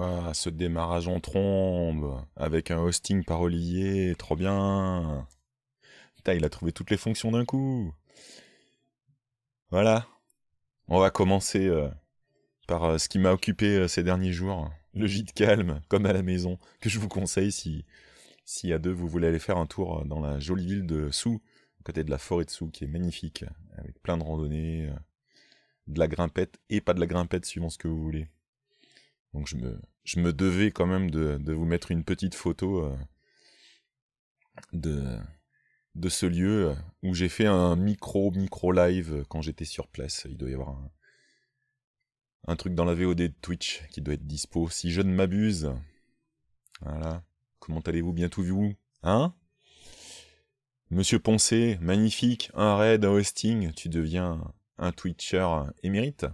Ouah, ce démarrage en trombe, avec un hosting parolier, trop bien. Putain, il a trouvé toutes les fonctions d'un coup. Voilà. On va commencer euh, par euh, ce qui m'a occupé euh, ces derniers jours. Le gîte calme, comme à la maison, que je vous conseille si, si à deux vous voulez aller faire un tour dans la jolie ville de Sous, côté de la forêt de Sous, qui est magnifique, avec plein de randonnées, de la grimpette et pas de la grimpette suivant ce que vous voulez. Donc je me, je me devais quand même de, de vous mettre une petite photo euh, de, de ce lieu euh, où j'ai fait un micro, micro live euh, quand j'étais sur place. Il doit y avoir un, un truc dans la VOD de Twitch qui doit être dispo, si je ne m'abuse. Voilà. Comment allez-vous bientôt vous Hein Monsieur Poncé, magnifique, un raid, un hosting, tu deviens un Twitcher émérite.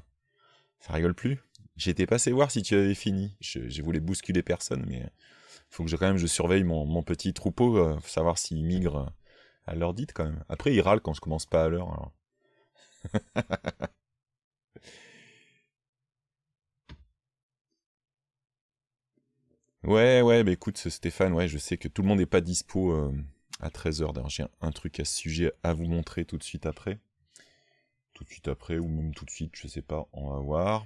Ça rigole plus J'étais passé voir si tu avais fini. Je, voulais bousculer personne, mais faut que je, quand même je surveille mon, petit troupeau, euh, savoir s'il migre euh, à l'heure dite quand même. Après, il râle quand je commence pas à l'heure. ouais, ouais, bah écoute, Stéphane, ouais, je sais que tout le monde n'est pas dispo euh, à 13h. D'ailleurs, j'ai un truc à ce sujet à vous montrer tout de suite après. Tout de suite après, ou même tout de suite, je sais pas, on va voir.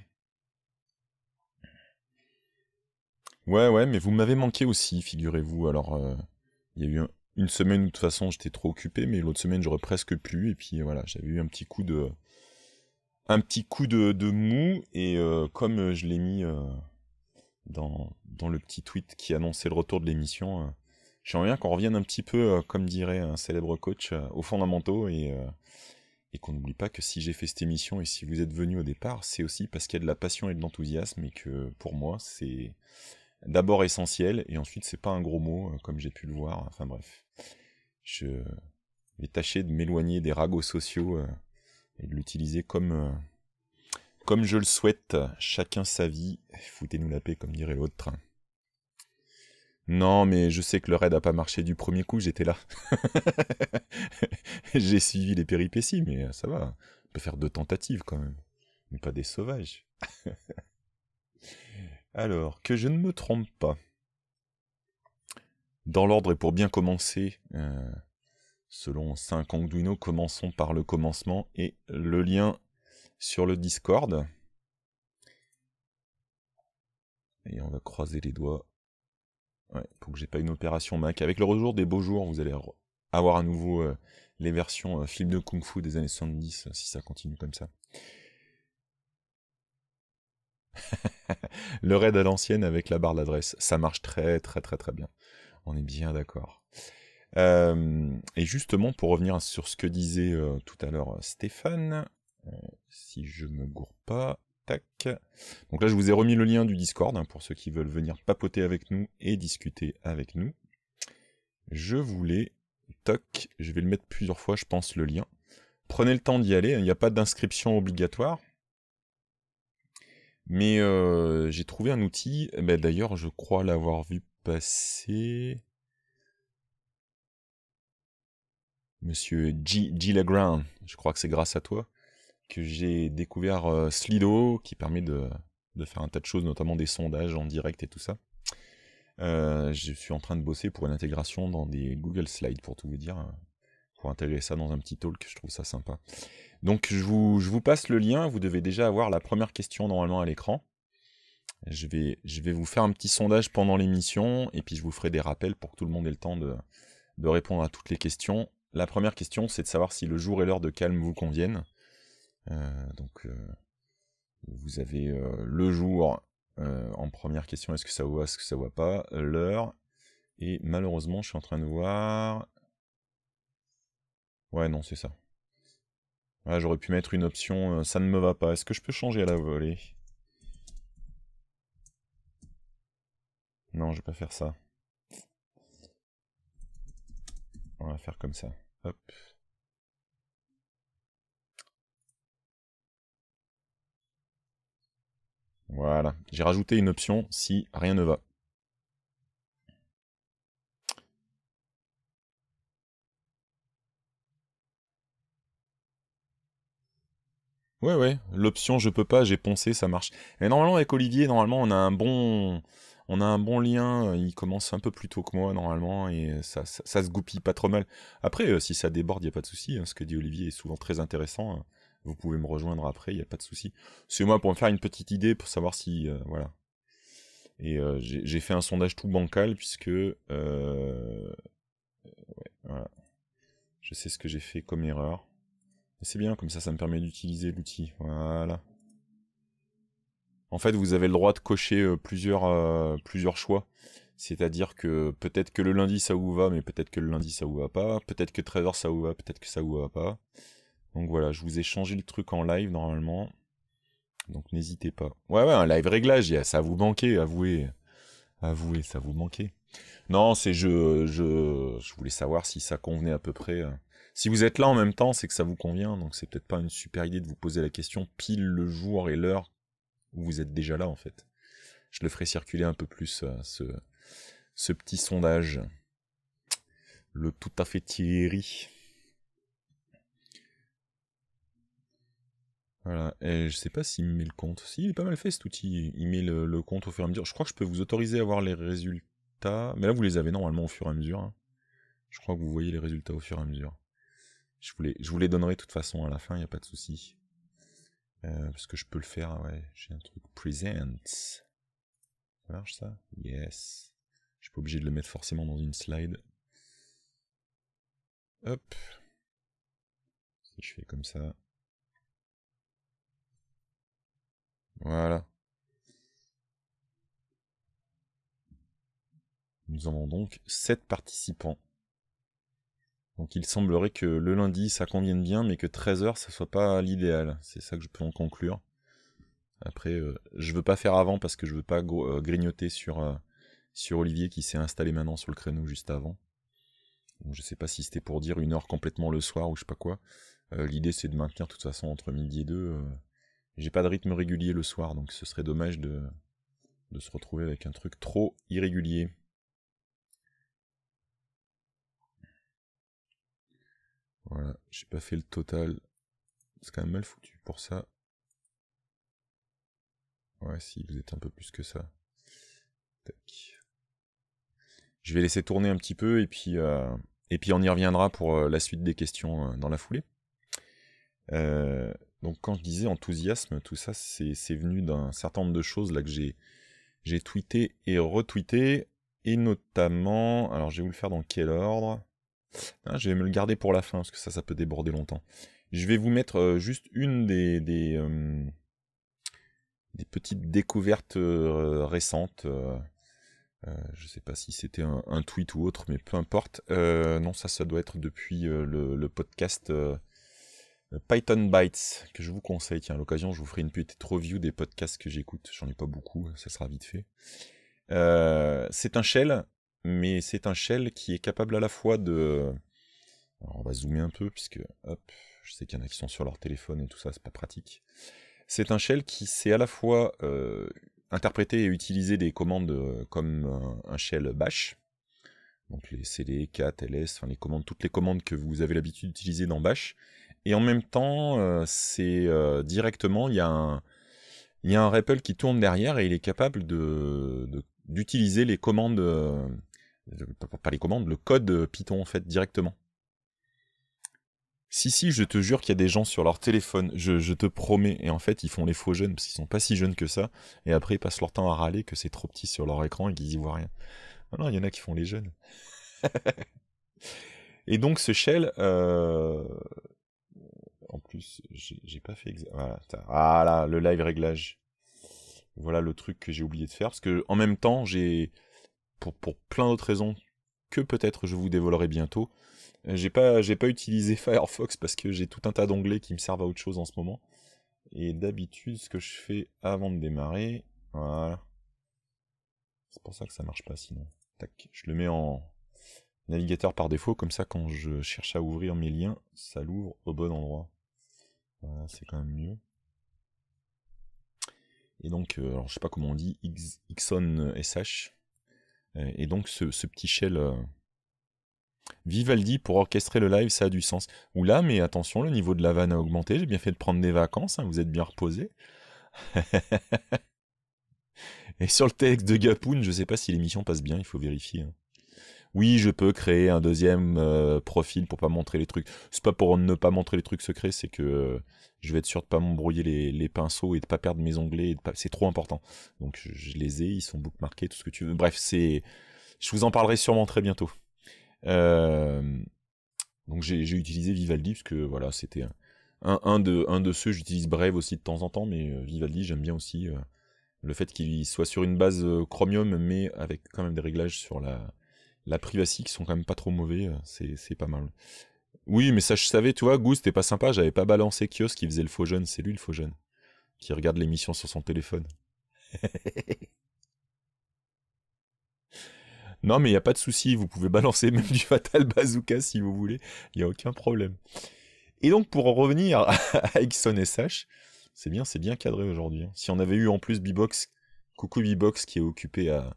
Ouais, ouais, mais vous m'avez manqué aussi, figurez-vous. Alors, euh, il y a eu une semaine où de toute façon j'étais trop occupé, mais l'autre semaine j'aurais presque plus. Et puis voilà, j'avais eu un petit coup de, un petit coup de, mou. Et euh, comme euh, je l'ai mis dans, dans le petit tweet qui annonçait le retour de l'émission, j'aimerais bien qu'on revienne un petit peu, comme dirait un célèbre coach, aux fondamentaux et et qu'on n'oublie pas que si j'ai fait cette émission et si vous êtes venu au départ, c'est aussi parce qu'il y a de la passion et de l'enthousiasme et que pour moi, c'est d'abord essentiel, et ensuite c'est pas un gros mot, euh, comme j'ai pu le voir, enfin bref. Je vais tâcher de m'éloigner des ragots sociaux euh, et de l'utiliser comme, euh, comme je le souhaite, chacun sa vie, foutez-nous la paix, comme dirait l'autre. Non, mais je sais que le raid n'a pas marché du premier coup, j'étais là. j'ai suivi les péripéties, mais ça va. On peut faire deux tentatives quand même. Mais pas des sauvages. Alors, que je ne me trompe pas. Dans l'ordre et pour bien commencer, euh, selon 5 Anguino, commençons par le commencement et le lien sur le Discord. Et on va croiser les doigts ouais, pour que j'ai pas une opération Mac. Avec le retour des beaux jours, vous allez avoir à nouveau euh, les versions euh, films de Kung Fu des années 70 si ça continue comme ça. le raid à l'ancienne avec la barre d'adresse. Ça marche très très très très bien. On est bien d'accord. Euh, et justement, pour revenir sur ce que disait euh, tout à l'heure euh, Stéphane, si je me gourre pas, tac. Donc là, je vous ai remis le lien du Discord hein, pour ceux qui veulent venir papoter avec nous et discuter avec nous. Je voulais, toc, je vais le mettre plusieurs fois, je pense, le lien. Prenez le temps d'y aller, hein, il n'y a pas d'inscription obligatoire. Mais euh, j'ai trouvé un outil, eh ben, d'ailleurs je crois l'avoir vu passer... Monsieur G. G. Legrand, je crois que c'est grâce à toi que j'ai découvert euh, Slido qui permet de, de, faire un tas de choses, notamment des sondages en direct et tout ça. Euh, je suis en train de bosser pour une intégration dans des Google Slides pour tout vous dire, pour intégrer ça dans un petit talk, je trouve ça sympa. Donc je vous, passe le lien, vous devez déjà avoir la première question normalement à l'écran. Je vais, je vais, vous faire un petit sondage pendant l'émission, et puis je vous ferai des rappels pour que tout le monde ait le temps de, répondre à toutes les questions. La première question, c'est de savoir si le jour et l'heure de calme vous conviennent. Euh, donc euh, vous avez euh, le jour en première question, est-ce que ça voit, est-ce que ça voit voit pas, l'heure, et malheureusement je suis en train de voir... Ouais non c'est ça, j'aurais pu mettre une option, euh, ça ne me va pas. Est-ce que je peux changer à la volée Non, je vais pas faire ça. On va faire comme ça. Voilà, j'ai rajouté une option si rien ne va. Ouais, ouais. L'option je peux pas, j'ai poncé, ça marche. Mais normalement, avec Olivier, normalement, on a un bon. On a un bon lien, il commence un peu plus tôt que moi normalement et ça, ça, se goupille pas trop mal. Après, euh, si ça déborde, il n'y a pas de souci. Hein. Ce que dit Olivier est souvent très intéressant. Hein. Vous pouvez me rejoindre après, il n'y a pas de souci. C'est moi pour me faire une petite idée, pour savoir si... Euh, voilà. Et euh, j'ai fait un sondage tout bancal puisque... Je sais ce que j'ai fait comme erreur c'est bien, comme ça, ça me permet d'utiliser l'outil. Voilà. En fait, vous avez le droit de cocher euh, plusieurs, euh, plusieurs choix. C'est-à-dire que peut-être que le lundi ça vous va, mais peut-être que le lundi ça vous va pas. Peut-être que 13h, ça vous va, peut-être que ça vous va pas. Donc voilà, je vous ai changé le truc en live normalement. Donc n'hésitez pas. Ouais, ouais, un live réglage, ça vous manquait, avouez. Avouez, ça vous manquait. Non, c'est je, je, je voulais savoir si ça convenait à peu près euh, si vous êtes là en même temps, c'est que ça vous convient, donc c'est peut-être pas une super idée de vous poser la question pile le jour et l'heure où vous êtes déjà là en fait. Je le ferai circuler un peu plus euh, ce, ce petit sondage. Le tout à fait Thierry. Voilà, et je sais pas s'il met le compte. Si, il est pas mal fait cet outil. Il met le, compte au fur et à mesure. Je crois que je peux vous autoriser à voir les résultats. Mais là, vous les avez normalement au fur et à mesure. Hein. Je crois que vous voyez les résultats au fur et à mesure. Je vous les, je donnerai de toute façon à la fin, il n'y a pas de souci. Euh, parce que je peux le faire, ah ouais. J'ai un truc present. Ça marche ça Yes. Je suis pas obligé de le mettre forcément dans une slide. Hop. Si je fais comme ça. Voilà. Nous avons donc 7 participants. Donc il semblerait que le lundi ça convienne bien, mais que 13h ça soit pas l'idéal. C'est ça que je peux en conclure. Après, euh, je veux pas faire avant parce que je veux pas euh, grignoter euh, sur, Olivier qui s'est installé maintenant sur le créneau juste avant. Donc, je sais pas si c'était pour dire une heure complètement le soir ou je sais pas quoi. L'idée c'est de maintenir de toute façon entre midi et deux. J'ai pas de rythme régulier le soir, donc ce serait dommage de, de se retrouver avec un truc trop irrégulier. Voilà, j'ai pas fait le total. C'est quand même mal foutu pour ça. Ouais, si, vous êtes un peu plus que ça. Je vais laisser tourner un petit peu et puis, euh, et puis on y reviendra pour euh, la suite des questions euh, dans la foulée. donc quand je disais enthousiasme, tout ça, c'est venu d'un certain nombre de choses là que j'ai j'ai tweeté et retweeté, et notamment, alors je vais vous le faire dans quel ordre ah, je vais me le garder pour la fin, parce que ça, ça peut déborder longtemps. Je vais vous mettre euh, juste une des, des, euh, petites découvertes euh, récentes. je ne sais pas si c'était un, tweet ou autre, mais peu importe. non, ça, ça doit être depuis le, podcast Python Bytes, que je vous conseille. Tiens, à l'occasion, je vous ferai une petite review des podcasts que j'écoute. J'en ai pas beaucoup, ça sera vite fait. c'est un shell mais c'est un shell qui est capable à la fois de... Alors on va zoomer un peu, puisque hop, je sais qu'il y en a qui sont sur leur téléphone et tout ça, c'est pas pratique. C'est un shell qui sait à la fois euh, interpréter et utiliser des commandes euh, comme un, shell bash, donc les CD, cat, ls, enfin les commandes, toutes les commandes que vous avez l'habitude d'utiliser dans bash, et en même temps, euh, c'est directement, il y a un... Il y un REPL qui tourne derrière et il est capable de d'utiliser les commandes euh, pas les commandes, le code euh, Python en fait directement. Si, si, je te jure qu'il y a des gens sur leur téléphone, je, te promets, et en fait ils font les faux jeunes parce qu'ils sont pas si jeunes que ça, et après ils passent leur temps à râler que c'est trop petit sur leur écran et qu'ils y voient rien. Ah non, il y en a qui font les jeunes. et donc ce shell, euh, en plus j'ai pas fait exactement. voilà, le live réglage. Voilà le truc que j'ai oublié de faire, parce que en même temps j'ai pour, pour plein d'autres raisons que peut-être je vous dévoilerai bientôt. Euh, j'ai pas, pas utilisé Firefox parce que j'ai tout un tas d'onglets qui me servent à autre chose en ce moment. Et d'habitude, ce que je fais avant de démarrer, voilà. C'est pour ça que ça marche pas sinon. Tac, je le mets en navigateur par défaut, comme ça quand je cherche à ouvrir mes liens, ça l'ouvre au bon endroit. Voilà, c'est quand même mieux. Et donc, euh, alors je sais pas comment on dit, X, Xon SH, euh, et, donc ce, petit shell euh, Vivaldi pour orchestrer le live, ça a du sens. Ou là, mais attention, le niveau de la vanne a augmenté. J'ai bien fait de prendre des vacances. Hein, vous êtes bien reposé. Et sur le texte de Gapoun, je ne sais pas si l'émission passe bien. Il faut vérifier. Hein. Oui, je peux créer un deuxième euh, profil pour pas montrer les trucs. C'est pas pour ne pas montrer les trucs secrets, c'est que je vais être sûr de pas m'embrouiller les, pinceaux et de pas perdre mes onglets. C'est trop important. Donc je, les ai, ils sont bookmarkés, tout ce que tu veux. Bref, c'est, je vous en parlerai sûrement très bientôt. Euh, donc j'ai utilisé Vivaldi parce que voilà, c'était un, de, un de ceux. J'utilise bref aussi de temps en temps, mais euh, Vivaldi j'aime bien aussi euh, le fait qu'il soit sur une base Chromium, mais avec quand même des réglages sur la, la privacy qui sont quand même pas trop mauvais. C'est pas mal. Oui, mais ça, je savais, tu vois, Goose, t'es pas sympa, j'avais pas balancé Kios qui faisait le faux jeune. C'est lui le faux jeune. Qui regarde l'émission sur son téléphone. non, mais il n'y a pas de souci, vous pouvez balancer même du Fatal Bazooka si vous voulez, il a aucun problème. Et donc, pour en revenir à et SH, c'est bien, c'est bien cadré aujourd'hui. Hein. Si on avait eu en plus B-Box, coucou B-Box qui est occupé à,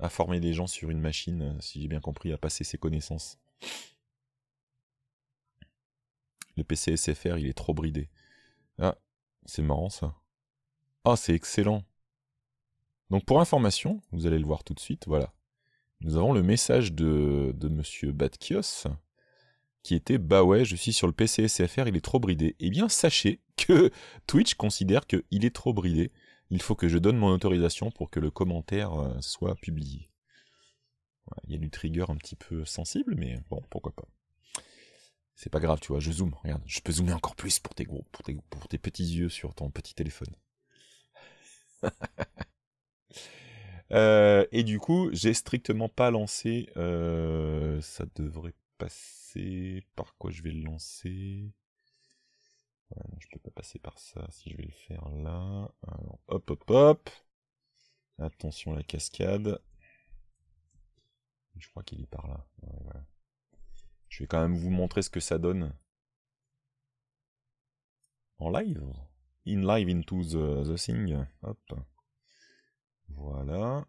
à former des gens sur une machine, euh, si j'ai bien compris, à passer ses connaissances. Le PCSFR, il est trop bridé. Ah, c'est marrant ça. Ah, c'est excellent. Donc pour information, vous allez le voir tout de suite, voilà. Nous avons le message de, de monsieur Batkios qui était Bah ouais, je suis sur le PC il est trop bridé. Eh bien, sachez que Twitch considère qu'il est trop bridé. Il faut que je donne mon autorisation pour que le commentaire euh, soit publié. Il y a du trigger un petit peu sensible, mais bon, pourquoi pas c'est pas grave, tu vois, je zoome, regarde, je peux zoomer encore plus pour tes gros, pour tes, pour tes petits yeux sur ton petit téléphone. Euh, et du coup, j'ai strictement pas lancé. Euh, ça devrait passer. Par quoi je vais le lancer Je peux pas passer par ça si je vais le faire là. hop, hop, hop. Attention la cascade. Je crois qu'il est par là. Je vais quand même vous montrer ce que ça donne en live. In live into the, the thing. Hop. Voilà.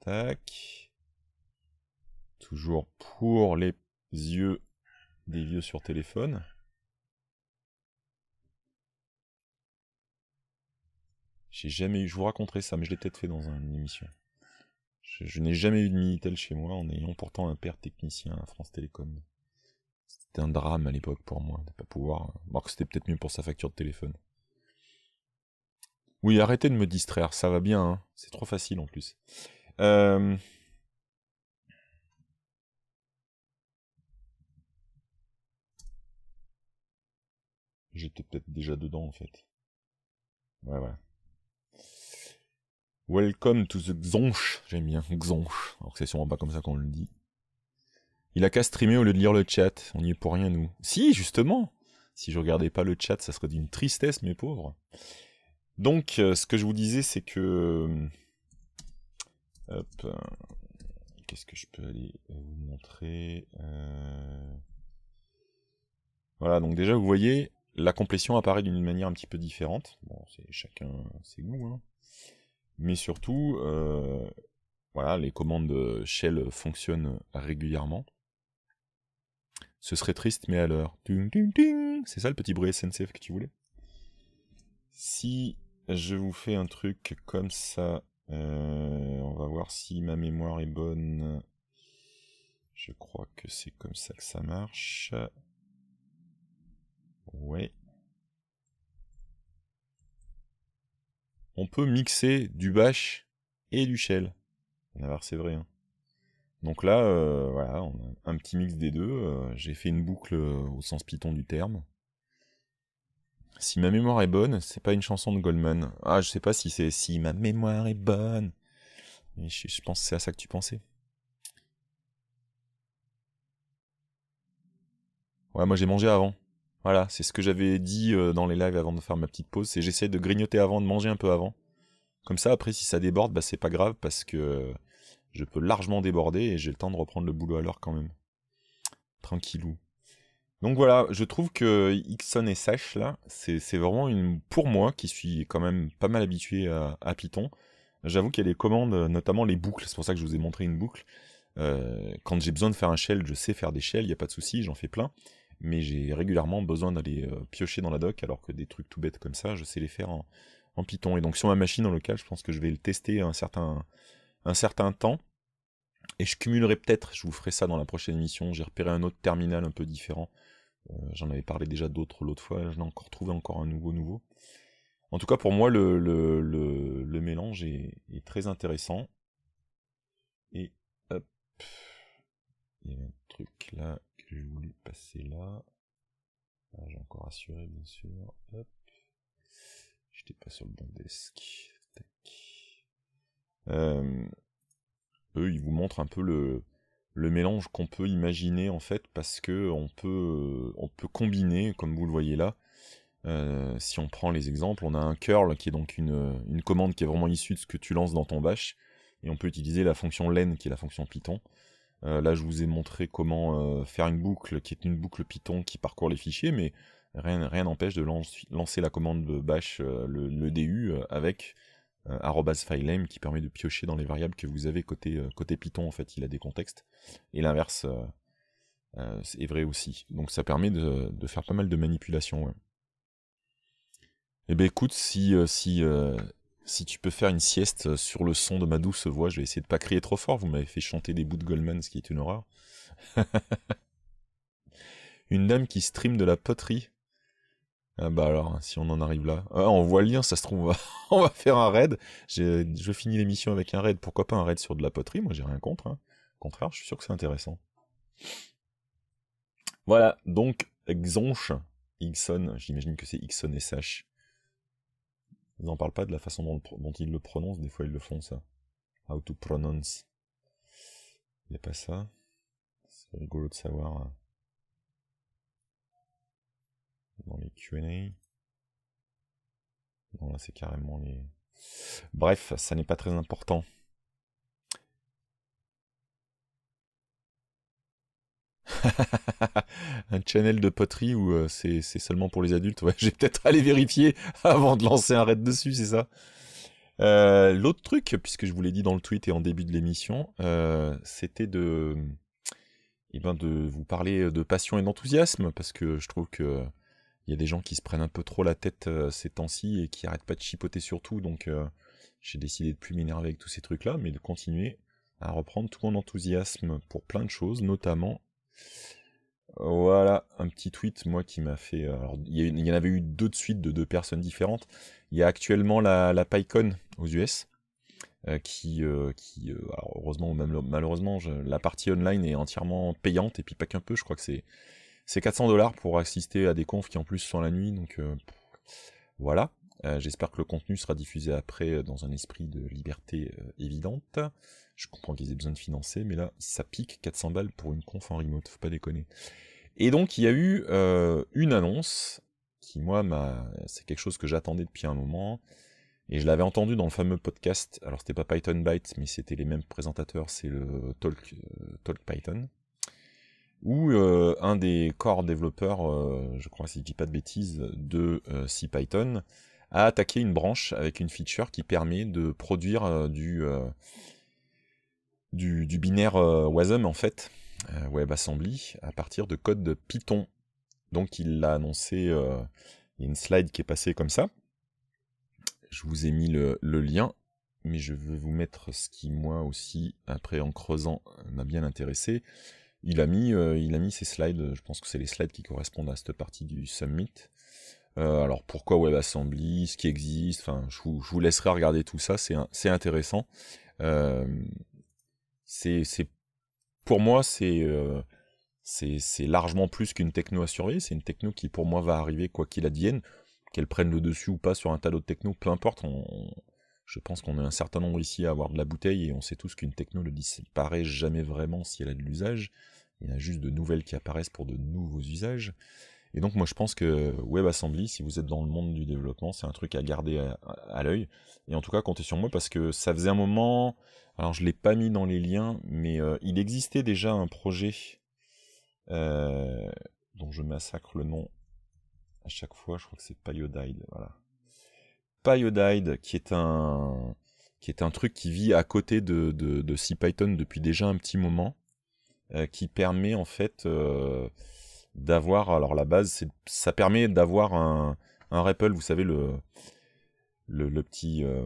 Tac. Toujours pour les yeux des vieux sur téléphone. J'ai jamais eu, je vous raconterai ça, mais je l'ai peut-être fait dans une émission. Je, n'ai jamais eu de Minitel chez moi en ayant pourtant un père technicien à France Télécom. C'était un drame à l'époque pour moi de pas pouvoir. Alors c'était peut-être mieux pour sa facture de téléphone. Oui, arrêtez de me distraire, ça va bien, hein. c'est trop facile en plus. Euh, J'étais peut-être déjà dedans en fait. Ouais, ouais. Welcome to the Xonch, j'aime bien, Xonch, alors que c'est sûrement pas comme ça qu'on le dit. Il a qu'à streamer au lieu de lire le chat, on n'y est pour rien nous. Si, justement Si je regardais pas le chat, ça serait d'une tristesse, mes pauvres. Donc, euh, ce que je vous disais, c'est que... Euh, hop, euh, qu'est-ce que je peux aller vous montrer Voilà, donc déjà, vous voyez, la complétion apparaît d'une manière un petit peu différente. Bon, c'est chacun ses goûts, hein mais surtout, euh, voilà, les commandes Shell fonctionnent régulièrement. Ce serait triste, mais à l'heure. C'est ça le petit bruit SNCF que tu voulais Si je vous fais un truc comme ça, euh, on va voir si ma mémoire est bonne. Je crois que c'est comme ça que ça marche. Ouais, on peut mixer du bash et du shell. voir, c'est vrai. Hein. Donc là, euh, voilà, un petit mix des deux. Euh, j'ai fait une boucle euh, au sens Python du terme. Si ma mémoire est bonne, c'est pas une chanson de Goldman. Ah, je sais pas si c'est si ma mémoire est bonne. Mais je, je pense que c'est à ça que tu pensais. Ouais, moi j'ai mangé avant. Voilà, c'est ce que j'avais dit euh, dans les lives avant de faire ma petite pause, c'est j'essaie de grignoter avant, de manger un peu avant. Comme ça, après, si ça déborde, bah, c'est pas grave parce que je peux largement déborder et j'ai le temps de reprendre le boulot à l'heure quand même. Tranquillou. Donc voilà, je trouve que Xon et Sash là, c'est vraiment une. Pour moi, qui suis quand même pas mal habitué à, Python, j'avoue qu'il y a des commandes, notamment les boucles, c'est pour ça que je vous ai montré une boucle. Euh, quand j'ai besoin de faire un shell, je sais faire des shells, il n'y a pas de souci, j'en fais plein mais j'ai régulièrement besoin d'aller euh, piocher dans la doc, alors que des trucs tout bêtes comme ça, je sais les faire en, Python. Et donc sur ma machine en local, je pense que je vais le tester un certain, un certain temps. Et je cumulerai peut-être, je vous ferai ça dans la prochaine émission, j'ai repéré un autre terminal un peu différent. Euh, j'en avais parlé déjà d'autres l'autre fois, je ai encore trouvé encore un nouveau nouveau. En tout cas pour moi le, le, le, mélange est, est, très intéressant. Et hop, il y a un truc là, je voulais passer là ah, J'ai encore assuré, bien sûr. Hop. J'étais pas sur le bon desk. Tac. Euh, eux, ils vous montrent un peu le, mélange qu'on peut imaginer en fait, parce que on peut, combiner, comme vous le voyez là. Euh, si on prend les exemples, on a un curl qui est donc une, une commande qui est vraiment issue de ce que tu lances dans ton bash, et on peut utiliser la fonction len qui est la fonction Python euh, là, je vous ai montré comment euh, faire une boucle qui est une boucle Python qui parcourt les fichiers, mais rien n'empêche de lancer la commande bash euh, le, du avec filename qui permet de piocher dans les variables que vous avez côté, côté Python, en fait, il a des contextes. Et l'inverse est vrai aussi. Donc ça permet de, faire pas mal de manipulations. Eh bien écoute, si, si, si tu peux faire une sieste euh, sur le son de ma douce voix, je vais essayer de pas crier trop fort, vous m'avez fait chanter des bouts de Goldman, ce qui est une horreur. une dame qui stream de la poterie. Ah bah alors, si on en arrive là. Ah, on voit le lien, ça se trouve, on va, faire un raid. Je finis l'émission avec un raid. Pourquoi pas un raid sur de la poterie Moi, j'ai rien contre. Hein. Au contraire, je suis sûr que c'est intéressant. Voilà, donc Xonche, Xon, j'imagine que c'est Xon SH. Ils n'en parlent pas de la façon dont, ils le prononcent, des fois ils le font ça. How to pronounce. Il n'y pas ça. C'est rigolo de savoir. Euh, dans les QA. Non, là c'est carrément les. Bref, ça n'est pas très important. un channel de poterie où euh, c'est seulement pour les adultes. Ouais, j'ai peut-être aller vérifier avant de lancer un raid dessus, c'est ça. Euh, l'autre truc, puisque je vous l'ai dit dans le tweet et en début de l'émission, euh, c'était de, eh ben, de vous parler de passion et d'enthousiasme, parce que je trouve que il y a des gens qui se prennent un peu trop la tête ces temps-ci et qui n'arrêtent pas de chipoter sur tout, donc j'ai décidé de plus m'énerver avec tous ces trucs-là, mais de continuer à reprendre tout mon enthousiasme pour plein de choses, notamment voilà, un petit tweet, moi, qui m'a fait... Euh, il y, en avait eu deux de suite de deux personnes différentes. Il y a actuellement la, la PyCon aux US, euh, qui... Euh, qui alors heureusement ou même malheureusement, la partie online est entièrement payante, et puis pas qu'un peu, je crois que c'est... C'est 400 dollars pour assister à des confs qui en plus sont la nuit, donc voilà. J'espère que le contenu sera diffusé après dans un esprit de liberté évidente. Je comprends qu'ils aient besoin de financer, mais là, ça pique 400 balles pour une conf en remote, faut pas déconner. Et donc, il y a eu euh, une annonce qui, moi, c'est quelque chose que j'attendais depuis un moment. Et je l'avais entendu dans le fameux podcast. Alors, c'était pas Python Byte, mais c'était les mêmes présentateurs, c'est le Talk, euh, Talk Python. Où euh, un des core développeurs, je crois, si je dis pas de bêtises, de CPython a attaqué une branche avec une feature qui permet de produire du du, binaire euh, Wasm en fait, euh, WebAssembly, à partir de code Python. Donc il l'a annoncé, euh, il y a une slide qui est passée comme ça. Je vous ai mis le, lien mais je veux vous mettre ce qui moi aussi, après en creusant, m'a bien intéressé. Il a mis, il a mis ses slides, je pense que c'est les slides qui correspondent à cette partie du summit. alors pourquoi WebAssembly, ce qui existe, enfin je vous, laisserai regarder tout ça, c'est intéressant. C'est, pour moi, euh, c'est, c'est, largement plus qu'une techno à surveiller. C'est une techno qui, pour moi, va arriver quoi qu'il advienne, qu'elle prenne le dessus ou pas sur un tas d'autres techno, peu importe. je pense qu'on est un certain nombre ici à avoir de la bouteille et on sait tous qu'une techno ne disparaît jamais vraiment si elle a de l'usage. Il y a juste de nouvelles qui apparaissent pour de nouveaux usages. Et donc moi je pense que WebAssembly, si vous êtes dans le monde du développement, c'est un truc à garder à, l'œil. Et en tout cas, comptez sur moi parce que ça faisait un moment, alors je ne l'ai pas mis dans les liens, mais euh, il existait déjà un projet euh, dont je massacre le nom à chaque fois, je crois que c'est Pyodide, voilà. Pyodide qui est un qui est un truc qui vit à côté de, de, de CPython depuis déjà un petit moment, euh, qui permet en fait d'avoir, alors la base, ça permet d'avoir un, un REPL, vous savez, le, le, petit euh,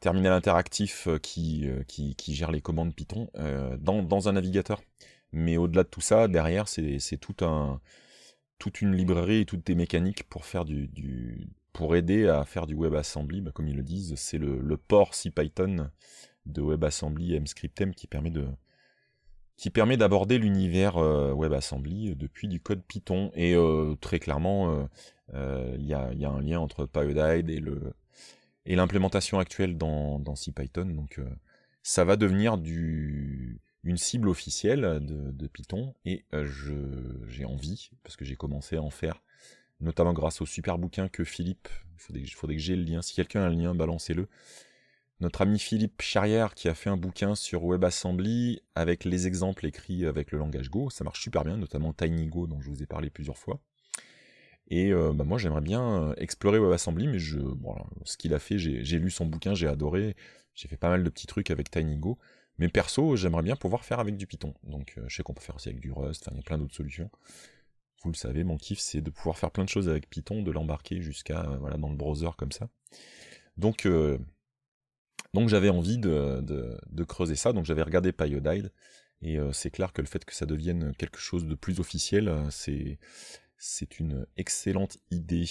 terminal interactif euh, euh, qui, qui, gère les commandes Python dans, un navigateur. Mais au-delà de tout ça, derrière, c'est tout un, toute une librairie toutes tes mécaniques pour faire du, pour aider à faire du WebAssembly, bah, comme ils le disent, c'est le, port C Python de WebAssembly MScriptM qui permet de, qui permet d'aborder l'univers euh, WebAssembly euh, depuis du code Python. Et euh, très clairement, il y a, un lien entre Pyodide et l'implémentation actuelle dans, CPython. Donc ça va devenir une cible officielle de, Python et j'ai envie, parce que j'ai commencé à en faire, notamment grâce au super bouquin que Philippe, il faudrait, faudrait, que j'ai le lien, si quelqu'un a le lien, balancez-le, notre ami Philippe Charrière qui a fait un bouquin sur WebAssembly avec les exemples écrits avec le langage Go, ça marche super bien, notamment TinyGo dont je vous ai parlé plusieurs fois. Et euh, bah, moi j'aimerais bien euh, explorer WebAssembly, mais je, ce qu'il a fait, j'ai lu son bouquin, j'ai adoré, j'ai fait pas mal de petits trucs avec TinyGo, mais perso j'aimerais bien pouvoir faire avec du Python. Donc euh, je sais qu'on peut faire aussi avec du Rust, enfin il y a plein d'autres solutions. Vous le savez, mon kiff c'est de pouvoir faire plein de choses avec Python, de l'embarquer jusqu'à voilà dans le browser comme ça. Donc donc j'avais envie de, creuser ça, donc j'avais regardé Pyodide, et euh, c'est clair que le fait que ça devienne quelque chose de plus officiel, euh, c'est une excellente idée.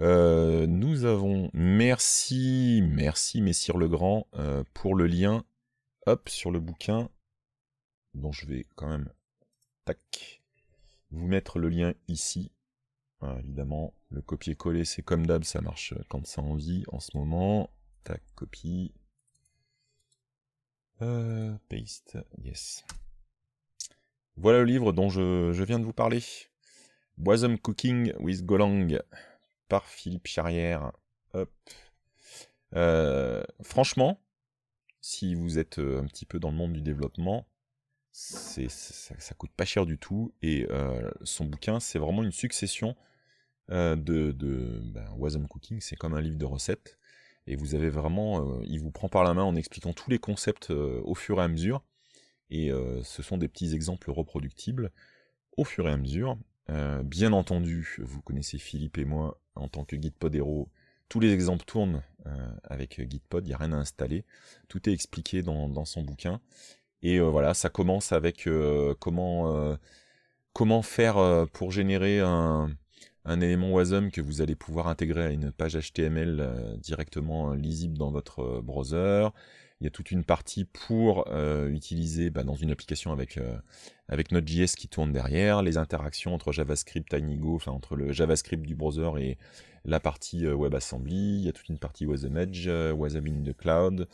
Euh, nous avons merci, merci Messire Legrand pour le lien hop sur le bouquin dont je vais quand même tac vous mettre le lien ici. Hein, évidemment, le copier-coller, c'est comme d'hab, ça marche quand ça en envie en ce moment. Tac, copie. Euh, paste, yes. Voilà le livre dont je, viens de vous parler. Wasm Cooking with Golang par Philippe Charrière. Euh, franchement, si vous êtes euh, un petit peu dans le monde du développement, ça, coûte pas cher du tout. Et son bouquin, c'est vraiment une succession de, de ben, Cooking. C'est comme un livre de recettes et vous avez vraiment, euh, il vous prend par la main en expliquant tous les concepts euh, au fur et à mesure, et euh, ce sont des petits exemples reproductibles au fur et à mesure. bien entendu, vous connaissez Philippe et moi en tant que Gitpod tous les exemples tournent avec GitPod, il n'y a rien à installer, tout est expliqué dans, dans son bouquin, et voilà, ça commence avec comment, comment faire pour générer un, un élément Wasm que vous allez pouvoir intégrer à une page HTML euh, directement euh, lisible dans votre euh, browser. Il y a toute une partie pour utiliser bah, dans une application avec, avec Node.js qui tourne derrière, les interactions entre JavaScript, TinyGo, enfin entre le JavaScript du browser et la partie WebAssembly. Il y a toute une partie Wasm Edge, Wasm in the Cloud.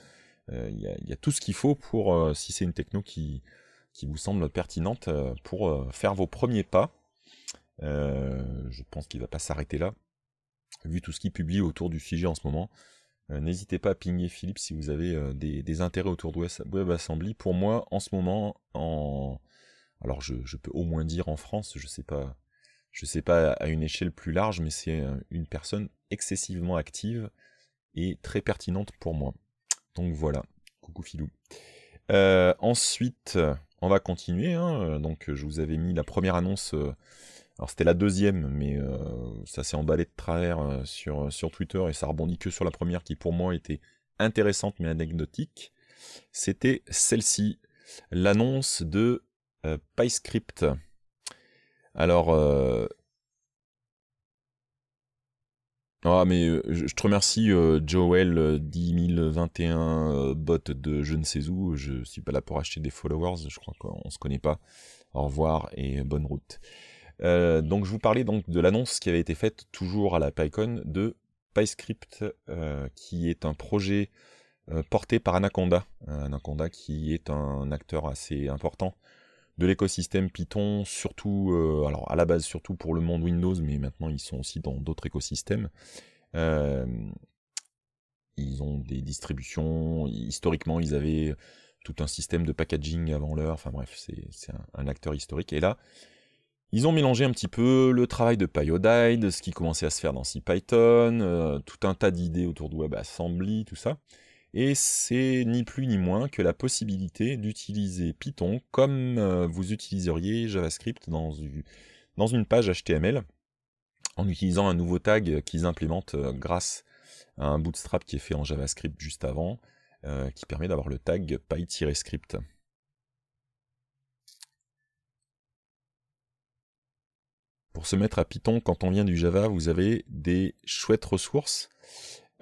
Il y, a, tout ce qu'il faut pour, si c'est une techno qui, qui vous semble pertinente, pour faire vos premiers pas euh, je pense qu'il ne va pas s'arrêter là, vu tout ce qu'il publie autour du sujet en ce moment. Euh, n'hésitez pas à pigner Philippe si vous avez euh, des, intérêts autour de WebAssembly. Pour moi, en ce moment, en... alors je, peux au moins dire en France, je sais pas, je sais pas à une échelle plus large, mais c'est une personne excessivement active et très pertinente pour moi. Donc voilà, coucou Filou. ensuite, on va continuer. Hein. Donc je vous avais mis la première annonce alors c'était la deuxième, mais euh, ça s'est emballé de travers euh, sur, euh, sur Twitter et ça rebondit que sur la première qui pour moi était intéressante mais anecdotique. C'était celle-ci, l'annonce de PyScript. Alors... Ah, mais je, te remercie Joel 10021 bot de je ne sais où, je suis pas là pour acheter des followers, je crois qu'on se connaît pas. Au revoir et bonne route. Euh, donc je vous parlais donc de l'annonce qui avait été faite toujours à la PyCon de PyScript, euh, qui est un projet euh, porté par Anaconda. Anaconda qui est un acteur assez important de l'écosystème Python, surtout, alors à la base surtout pour le monde Windows, mais maintenant ils sont aussi dans d'autres écosystèmes. ils ont des distributions, historiquement ils avaient tout un système de packaging avant l'heure, enfin bref, c'est un, acteur historique. Et là, ils ont mélangé un petit peu le travail de Pyodide, ce qui commençait à se faire dans CPython, euh, tout un tas d'idées autour de WebAssembly, tout ça. Et c'est ni plus ni moins que la possibilité d'utiliser Python comme euh, vous utiliseriez JavaScript dans, une page HTML, en utilisant un nouveau tag qu'ils implémentent euh, grâce à un bootstrap qui est fait en JavaScript juste avant, qui permet d'avoir le tag py-script. pour se mettre à Python quand on vient du Java, vous avez des chouettes ressources.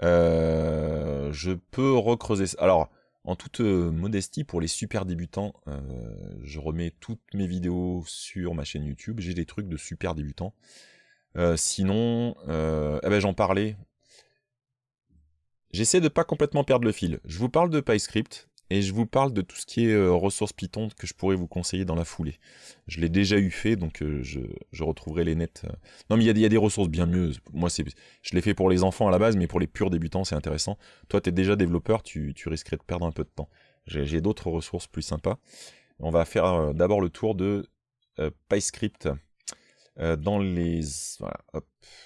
Euh, je peux recreuser Alors, en toute euh, modestie, pour les super débutants, euh, je remets toutes mes vidéos sur ma chaîne YouTube. J'ai des trucs de super débutants. sinon, eh ben, j'en parlais. J'essaie de pas complètement perdre le fil. Je vous parle de PyScript et je vous parle de tout ce qui est euh, ressources Python que je pourrais vous conseiller dans la foulée. Je l'ai déjà eu fait, donc euh, je, retrouverai les nets. Euh. Non, mais il y, a des ressources bien mieux. Moi, je l'ai fait pour les enfants à la base, mais pour les purs débutants, c'est intéressant. Toi, tu es déjà développeur, tu, risquerais de perdre un peu de temps. J'ai, d'autres ressources plus sympas. On va faire d'abord le tour de PyScript. dans les... Voilà,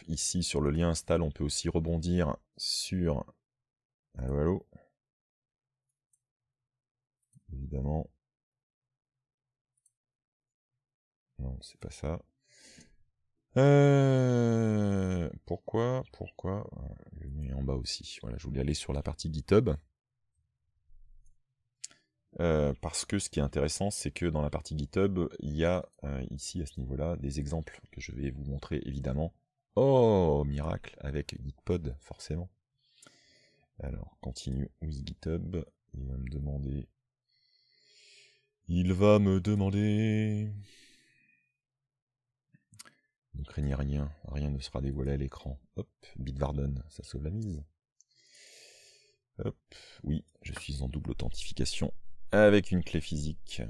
ici sur le lien install, on peut aussi rebondir sur évidemment. Non, c'est pas ça. Euh, pourquoi Pourquoi Je euh, mets en bas aussi. Voilà, je voulais aller sur la partie GitHub. Euh, parce que ce qui est intéressant, c'est que dans la partie GitHub, il y a ici à ce niveau-là des exemples que je vais vous montrer évidemment. Oh, miracle avec Gitpod, forcément. Alors, continue with GitHub. Il va me demander il va me demander. Ne craignez rien, rien ne sera dévoilé à l'écran. Hop, Bitwarden, ça sauve la mise. Hop, oui, je suis en double authentification avec une clé physique.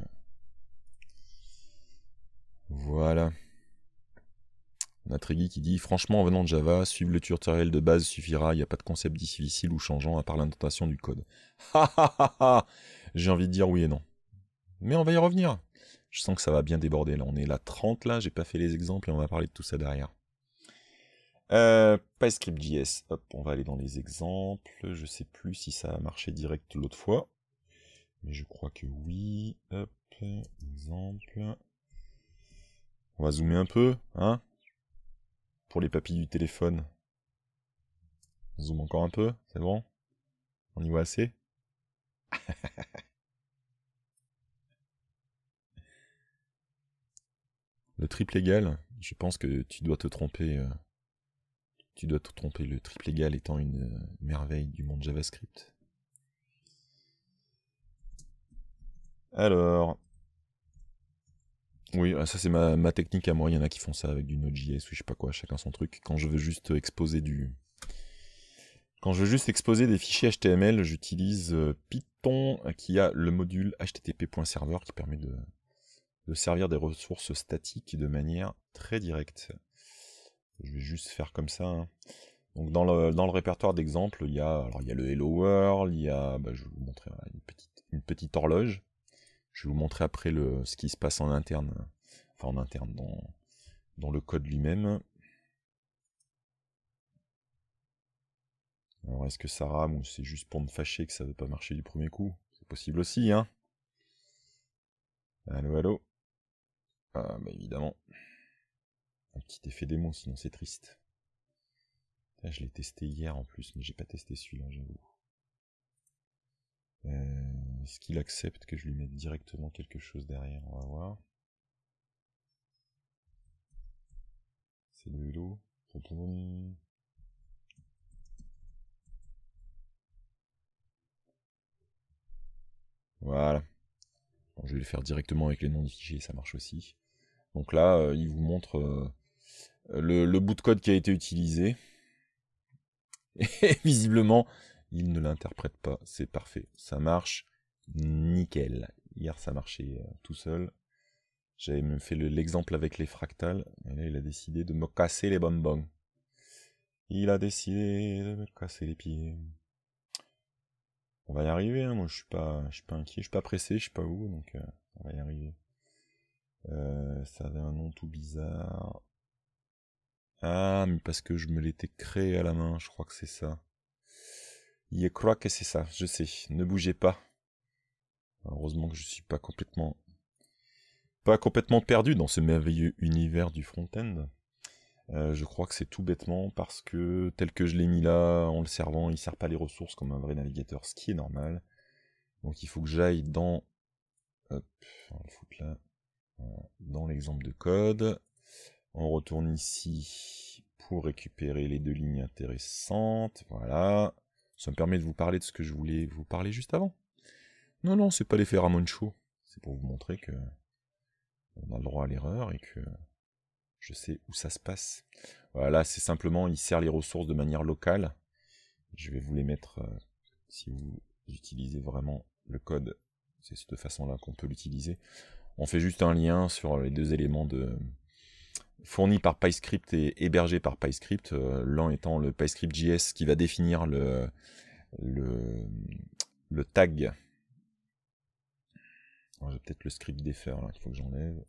Voilà. Natrigui qui dit Franchement, en venant de Java, suivre le tutoriel de base suffira, il n'y a pas de concept difficile ou changeant à part l'indentation du code. Ha ha ha ha J'ai envie de dire oui et non mais on va y revenir. Je sens que ça va bien déborder là. On est là 30 là, j'ai pas fait les exemples et on va parler de tout ça derrière. Euh, PyScript.js, hop, on va aller dans les exemples. Je sais plus si ça a marché direct l'autre fois, mais je crois que oui. Hop, exemple. On va zoomer un peu, hein Pour les papilles du téléphone. Zoom encore un peu, c'est bon On y voit assez Le triple égal, je pense que tu dois te tromper. Euh, tu dois te tromper, le triple égal étant une euh, merveille du monde JavaScript. Alors. Oui, ah, ça c'est ma, ma, technique à moi. Il y en a qui font ça avec du Node.js ou je sais pas quoi, chacun son truc. Quand je veux juste exposer du. Quand je veux juste exposer des fichiers HTML, j'utilise euh, Python qui a le module http.server qui permet de, de servir des ressources statiques de manière très directe. Je vais juste faire comme ça. Hein. Donc dans le, dans le répertoire d'exemples, il y a alors il y a le Hello World, il y a bah, je vais vous montrer une petite, une petite horloge. Je vais vous montrer après le ce qui se passe en interne, enfin en interne dans dans le code lui-même. Alors est-ce que ça rame ou c'est juste pour me fâcher que ça ne veut pas marcher du premier coup C'est possible aussi, hein Allô, allô ah, bah évidemment. Un petit effet démon, sinon c'est triste. je l'ai testé hier en plus, mais j'ai pas testé celui-là, j'avoue. Euh, est-ce qu'il accepte que je lui mette directement quelque chose derrière On va voir. C'est le vélo. Voilà. je vais le faire directement avec les noms du fichiers, ça marche aussi. Donc là, euh, il vous montre euh, le, bout de code qui a été utilisé. Et visiblement, il ne l'interprète pas. C'est parfait. Ça marche. Nickel. Hier, ça marchait euh, tout seul. J'avais même fait l'exemple avec les fractales. Et là, il a décidé de me casser les bonbons. Il a décidé de me casser les pieds. On va y arriver, hein. moi je suis pas, je suis pas inquiet, je suis pas pressé, je sais pas où, donc on va y arriver. Euh, ça avait un nom tout bizarre. Ah, mais parce que je me l'étais créé à la main, je crois que c'est ça. il croit que c'est ça, je sais. Ne bougez pas. Heureusement que je suis pas complètement pas complètement perdu dans ce merveilleux univers du front-end. Euh, je crois que c'est tout bêtement parce que tel que je l'ai mis là, en le servant, il sert pas les ressources comme un vrai navigateur, ce qui est normal. Donc il faut que j'aille dans... Hop, on le foutre là dans l'exemple de code. On retourne ici pour récupérer les deux lignes intéressantes. Voilà. Ça me permet de vous parler de ce que je voulais vous parler juste avant. Non, non, c'est pas l'effet Ramoncho. C'est pour vous montrer que on a le droit à l'erreur et que je sais où ça se passe. Voilà, c'est simplement, il sert les ressources de manière locale. Je vais vous les mettre, euh, si vous utilisez vraiment le code, c'est de cette façon-là qu'on peut l'utiliser. On fait juste un lien sur les deux éléments de fournis par PyScript et hébergés par PyScript, euh, l'un étant le Pyscript.js qui va définir le, le, tag. J'ai peut-être le script défaire là qu'il faut que j'enlève.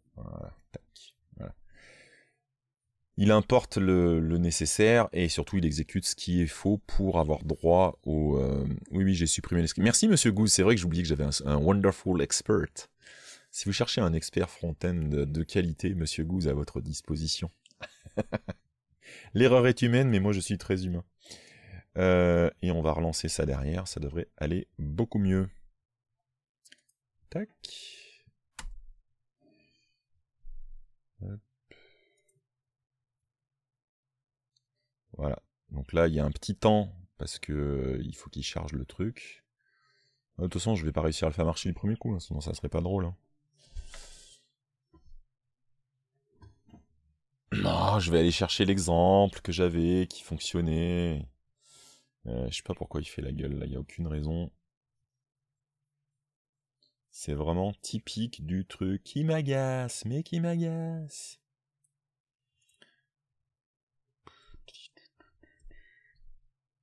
Il importe le, nécessaire et surtout il exécute ce qui est faux pour avoir droit au. Euh, oui, oui, j'ai supprimé le script. Merci, monsieur Goose. C'est vrai que j'oubliais que j'avais un, wonderful expert. Si vous cherchez un expert front-end de qualité, Monsieur Goose à votre disposition. L'erreur est humaine, mais moi je suis très humain. Euh, et on va relancer ça derrière, ça devrait aller beaucoup mieux. Tac. Voilà. Donc là, il y a un petit temps parce que euh, il faut qu'il charge le truc. Euh, de toute façon, je vais pas réussir à le faire marcher du premier coup, hein, sinon ça serait pas drôle. Hein. non, je vais aller chercher l'exemple que j'avais, qui fonctionnait. Euh, je sais pas pourquoi il fait la gueule, là, il n'y a aucune raison. C'est vraiment typique du truc qui m'agace, mais qui m'agace.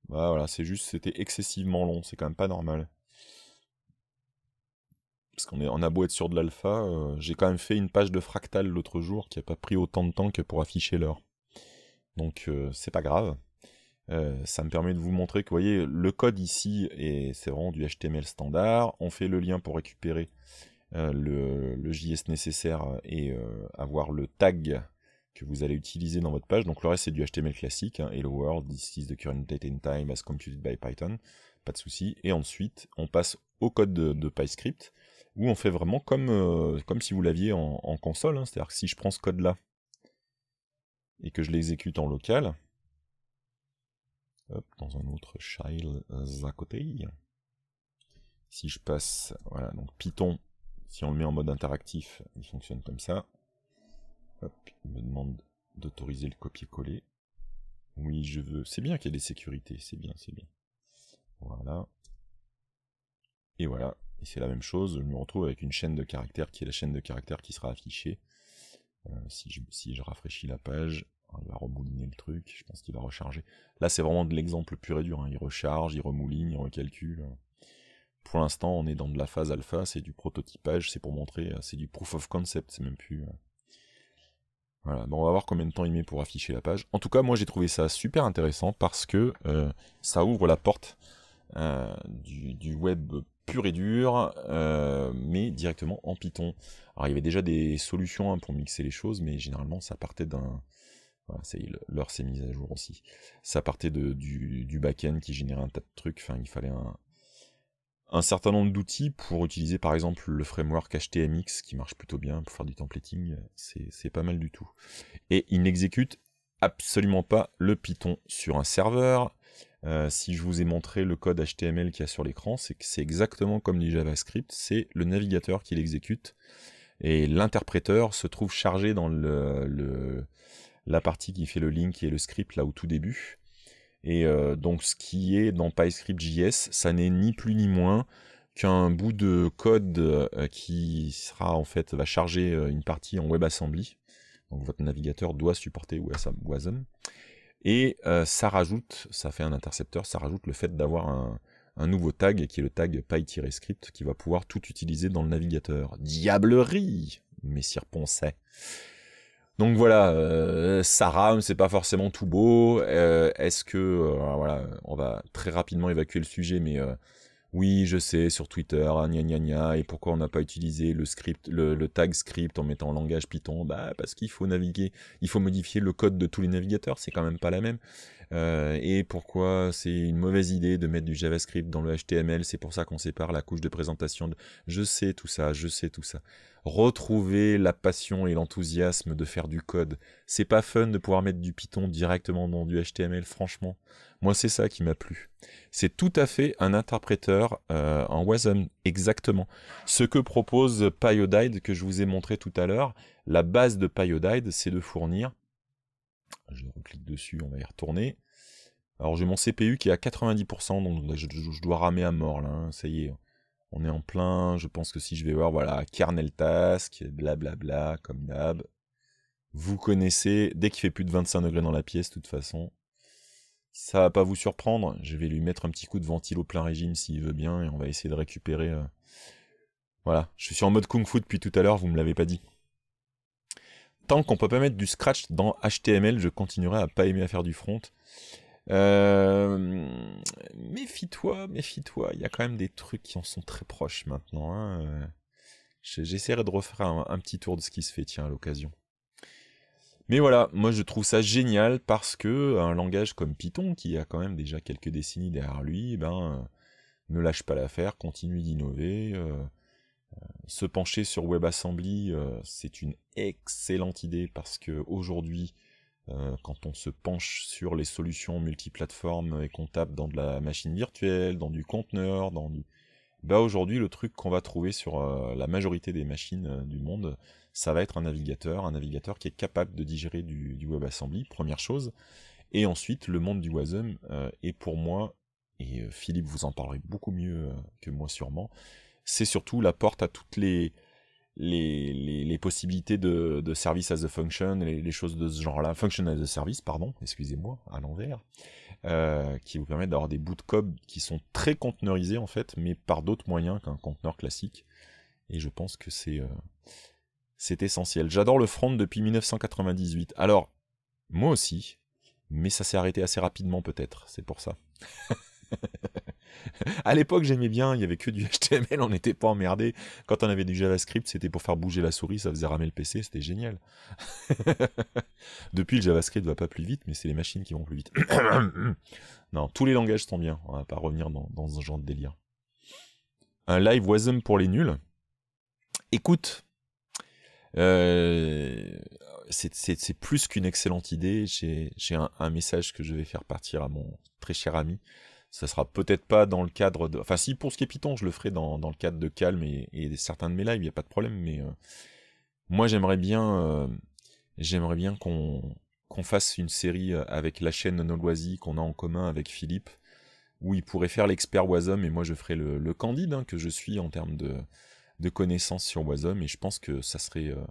Bah, voilà, c'est juste, c'était excessivement long, c'est quand même pas normal parce qu'on a beau être sur de l'alpha, euh, j'ai quand même fait une page de fractal l'autre jour qui n'a pas pris autant de temps que pour afficher l'heure. Donc euh, c'est pas grave. Euh, ça me permet de vous montrer que vous voyez le code ici et c'est vraiment du HTML standard. On fait le lien pour récupérer le, JS nécessaire et avoir le tag que vous allez utiliser dans votre page. Donc le reste c'est du HTML classique. et hein, Hello world, this is the current date and time as computed by Python. Pas de souci. Et ensuite on passe au code de PyScript où on fait vraiment comme, euh, comme si vous l'aviez en, console. Hein. C'est-à-dire que si je prends ce code-là et que je l'exécute en local, hop, dans un autre child à côté, si je passe, voilà, donc Python, si on le met en mode interactif, il fonctionne comme ça. Hop, il me demande d'autoriser le copier-coller. Oui, je veux. C'est bien qu'il y ait des sécurités, c'est bien, c'est bien. Voilà. Et voilà, c'est la même chose, je me retrouve avec une chaîne de caractères qui est la chaîne de caractères qui sera affichée. Euh, si, je, si je rafraîchis la page, hein, il va remouliner le truc, je pense qu'il va recharger. Là, c'est vraiment de l'exemple pur et dur, hein. il recharge, il remouline, il recalcule. Pour l'instant, on est dans de la phase alpha, c'est du prototypage, c'est pour montrer, euh, c'est du proof of concept, c'est même plus... Euh, voilà, on va voir combien de temps il met pour afficher la page. En tout cas, moi j'ai trouvé ça super intéressant parce que ça ouvre la porte du, du, web pur et dur, euh, mais directement en Python. Alors il y avait déjà des solutions hein, pour mixer les choses, mais généralement ça partait d'un... Voilà, ça l'heure s'est mise à jour aussi. Ça partait du, du back qui générait un tas de trucs, enfin il fallait un, un certain nombre d'outils pour utiliser par exemple le framework HTMX qui marche plutôt bien pour faire du templating, c'est pas mal du tout. Et il n'exécute absolument pas le Python sur un serveur, euh, si je vous ai montré le code HTML qu'il y a sur l'écran, c'est que c'est exactement comme du JavaScript, c'est le navigateur qui l'exécute et l'interpréteur se trouve chargé dans le, la partie qui fait le link et le script là au tout début. Et euh, donc ce qui est dans PyScript.js, ça n'est ni plus ni moins qu'un bout de code euh, qui sera en fait va charger une partie en WebAssembly. Donc votre navigateur doit supporter Wasm. Et euh, ça rajoute, ça fait un intercepteur, ça rajoute le fait d'avoir un, nouveau tag qui est le tag py-script qui va pouvoir tout utiliser dans le navigateur. Diablerie, messire Poncet. Donc voilà, euh, ça rame, c'est pas forcément tout beau. Euh, est-ce que, euh, voilà, on va très rapidement évacuer le sujet, mais oui, je sais, sur Twitter, hein, gna gna et pourquoi on n'a pas utilisé le script, le, tag script en mettant langage Python Bah, parce qu'il faut naviguer, il faut modifier le code de tous les navigateurs, c'est quand même pas la même. Euh, et pourquoi c'est une mauvaise idée de mettre du JavaScript dans le HTML C'est pour ça qu'on sépare la couche de présentation de je sais tout ça, je sais tout ça. Retrouver la passion et l'enthousiasme de faire du code. C'est pas fun de pouvoir mettre du Python directement dans du HTML, franchement. Moi, c'est ça qui m'a plu. C'est tout à fait un interpréteur euh, en Wasm, exactement. Ce que propose Pyodide, que je vous ai montré tout à l'heure, la base de Pyodide, c'est de fournir... Je reclique dessus, on va y retourner. Alors j'ai mon CPU qui est à 90%, donc je, dois ramer à mort, là, hein. ça y est. On est en plein, je pense que si je vais voir, voilà, kernel task, blablabla, comme d'hab. Vous connaissez, dès qu'il fait plus de 25 degrés dans la pièce, de toute façon, ça va pas vous surprendre, je vais lui mettre un petit coup de au plein régime s'il veut bien et on va essayer de récupérer. Euh, voilà, je suis en mode kung fu depuis tout à l'heure, vous me l'avez pas dit. Tant qu'on peut pas mettre du scratch dans HTML, je continuerai à pas aimer à faire du front. Euh, méfie-toi, méfie-toi, il y a quand même des trucs qui en sont très proches maintenant. Hein. Euh, j'essaierai de refaire un, petit tour de ce qui se fait, tiens, à l'occasion. Mais voilà, moi je trouve ça génial parce que euh, un langage comme Python, qui a quand même déjà quelques décennies derrière lui, eh ben, euh, ne lâche pas l'affaire, continue d'innover. Euh, se pencher sur WebAssembly, c'est une excellente idée parce que aujourd'hui, quand on se penche sur les solutions multiplateformes et qu'on tape dans de la machine virtuelle, dans du conteneur, dans du... Bah, aujourd'hui, le truc qu'on va trouver sur la majorité des machines du monde, ça va être un navigateur, un navigateur qui est capable de digérer du, WebAssembly, première chose. Et ensuite, le monde du WASM et euh, est pour moi, et euh, Philippe vous en parlerez beaucoup mieux euh, que moi sûrement, c'est surtout la porte à toutes les, les, possibilités de, service as a function, les, choses de ce genre-là, function as a service, pardon, excusez-moi, à l'envers, qui vous permet d'avoir des bouts de qui sont très conteneurisés en fait, mais par d'autres moyens qu'un conteneur classique. Et je pense que c'est c'est essentiel. J'adore le front depuis 1998. Alors, moi aussi, mais ça s'est arrêté assez rapidement peut-être, c'est pour ça. à l'époque, j'aimais bien, il y avait que du HTML, on n'était pas emmerdé. Quand on avait du JavaScript, c'était pour faire bouger la souris, ça faisait ramer le PC, c'était génial. Depuis, le JavaScript va pas plus vite, mais c'est les machines qui vont plus vite. non, tous les langages sont bien, on va pas revenir dans, dans ce genre de délire. Un live wasm pour les nuls. Écoute, euh, c'est plus qu'une excellente idée. J'ai un, message que je vais faire partir à mon très cher ami. Ça sera peut-être pas dans le cadre de... Enfin si, pour ce qui est Python, je le ferai dans, le cadre de Calme et, certains de mes lives, il n'y a pas de problème. Mais euh, moi, j'aimerais bien, euh, j'aimerais bien qu'on fasse une série avec la chaîne Loisy qu'on a en commun avec Philippe, où il pourrait faire l'expert Wasm et moi je ferai le, Candide hein, que je suis en termes de de connaissances sur Wasm et je pense que ça serait euh,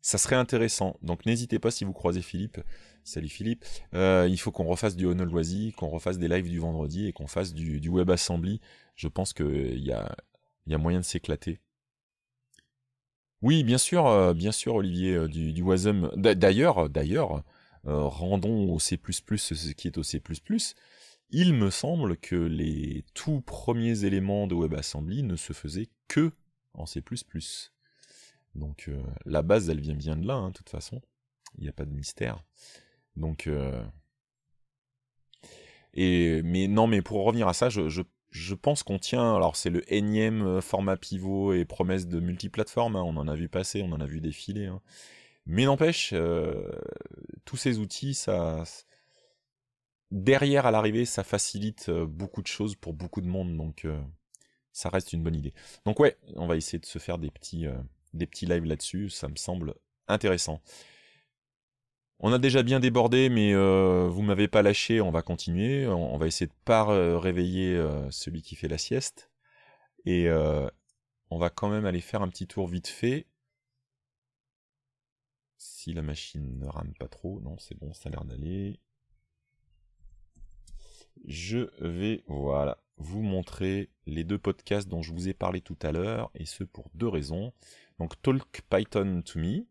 ça serait intéressant. Donc n'hésitez pas si vous croisez Philippe. Salut Philippe. Euh, il faut qu'on refasse du Honol qu'on refasse des lives du vendredi et qu'on fasse du, du WebAssembly. Je pense qu'il y a, y a moyen de s'éclater. Oui, bien sûr, euh, bien sûr, Olivier, du, du Wasm. D'ailleurs, d'ailleurs, rendons au C++ ce qui est au C++. Il me semble que les tout premiers éléments de WebAssembly ne se faisaient que en C++. Donc euh, la base, elle vient bien de là, hein, de toute façon. Il n'y a pas de mystère. Donc... Euh, et, mais non, mais pour revenir à ça, je, pense qu'on tient... Alors c'est le énième euh, format pivot et promesse de multiplateforme, hein, on en a vu passer, on en a vu défiler. Hein. Mais n'empêche, tous ces outils, ça... Derrière, à l'arrivée, ça facilite beaucoup de choses pour beaucoup de monde, donc ça reste une bonne idée. Donc ouais, on va essayer de se faire des petits, euh, des petits lives là-dessus, ça me semble intéressant. On a déjà bien débordé, mais vous euh, vous m'avez pas lâché, on va continuer. On, va essayer de pas euh, réveiller celui qui fait la sieste. Et on va quand même aller faire un petit tour vite fait. Si la machine ne rame pas trop, non c'est bon, ça a l'air d'aller. Je vais, voilà, vous montrer les deux podcasts dont je vous ai parlé tout à l'heure, et ce pour deux raisons. Donc Talk Python to Me.